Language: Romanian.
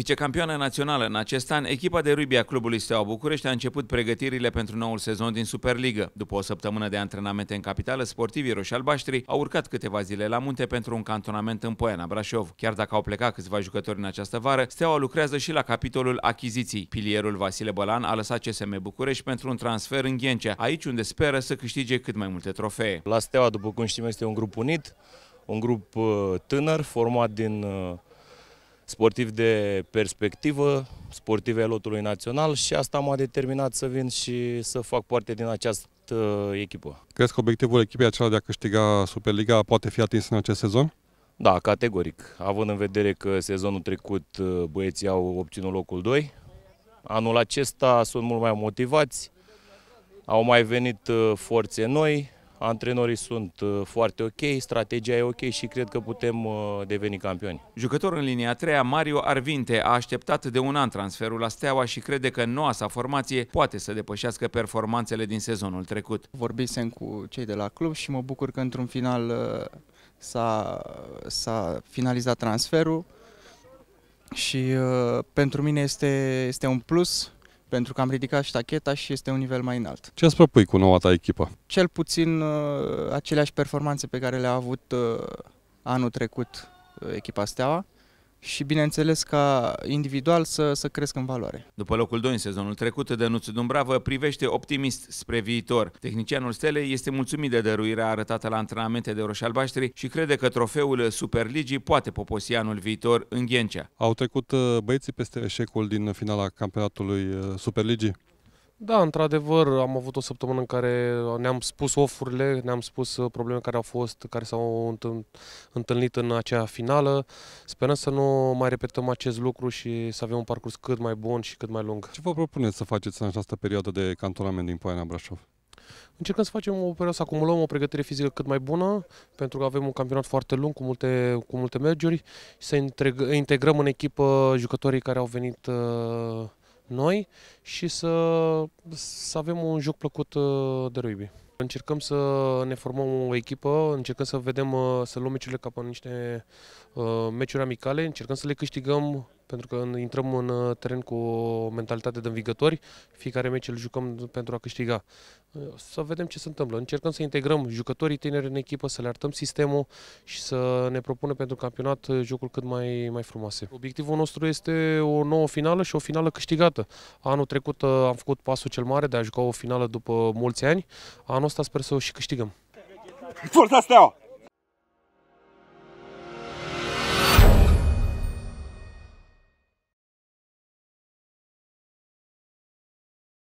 Vicecampioană națională în acest an, echipa de rugby a clubului Steaua București a început pregătirile pentru noul sezon din Superliga. După o săptămână de antrenamente în capitală, sportivii roșialbaștri, au urcat câteva zile la munte pentru un cantonament în Poiana, Brașov. Chiar dacă au plecat câțiva jucători în această vară, Steaua lucrează și la capitolul achiziții. Pilierul Vasile Bălan a lăsat CSM București pentru un transfer în Ghencea, aici unde speră să câștige cât mai multe trofee. La Steaua, după cum știm, este un grup unit, un grup uh, tânăr format din uh, sportiv de perspectivă, sportiv al lotului național și asta m-a determinat să vin și să fac parte din această echipă. Crezi că obiectivul echipei acela de a câștiga Superliga poate fi atins în acest sezon? Da, categoric. Având în vedere că sezonul trecut uh, băieții au obținut locul 2, anul acesta sunt mult mai motivați, au mai venit uh, forțe noi, Antrenorii sunt uh, foarte ok, strategia e ok și cred că putem uh, deveni campioni. Jucător în linia 3 Mario Arvinte a așteptat de un an transferul la Steaua și crede că noua sa formație poate să depășească performanțele din sezonul trecut. Vorbisem cu cei de la club și mă bucur că într-un final uh, s-a finalizat transferul și pentru mine este, este un plus pentru că am ridicat ștacheta și este un nivel mai înalt. Ce îți propui cu noua ta echipă? Cel puțin uh, aceleași performanțe pe care le-a avut uh, anul trecut uh, echipa Steaua și bineînțeles ca individual să, să cresc în valoare. După locul 2 în sezonul trecut, Dănuț Dumbravă privește optimist spre viitor. Tehnicianul Stelei este mulțumit de dăruirea arătată la antrenamente de roșalbaștri și crede că trofeul Superligii poate poposi anul viitor în Ghencea. Au trecut uh, băieții peste eșecul din finala campionatului uh, Superligii. Da, într-adevăr, am avut o săptămână în care ne-am spus ofurile, ne-am spus uh, probleme care au fost, care s-au întâlnit în acea finală. Sperăm să nu mai repetăm acest lucru și să avem un parcurs cât mai bun și cât mai lung. Ce vă propuneți să faceți în această perioadă de cantonament din Poiana Brașov? Încercăm să facem o perioadă, să acumulăm o pregătire fizică cât mai bună, pentru că avem un campionat foarte lung, cu multe, cu multe mergeri, și să integrăm în echipă jucătorii care au venit uh, noi și să, să avem un joc plăcut uh, de rugby. Încercăm să ne formăm o echipă, încercăm să vedem, uh, să luăm meciurile ca pe niște uh, meciuri amicale, încercăm să le câștigăm pentru că intrăm în uh, teren cu o mentalitate de învigători, fiecare meci îl jucăm pentru a câștiga. Uh, să vedem ce se întâmplă. Încercăm să integrăm jucătorii tineri în echipă, să le arătăm sistemul și să ne propunem pentru campionat uh, jocul cât mai, mai frumoase. Obiectivul nostru este o nouă finală și o finală câștigată. Anul trecut am făcut pasul cel mare de a juca o finală după mulți ani. Anul ăsta sper să o și câștigăm. Forța Steaua!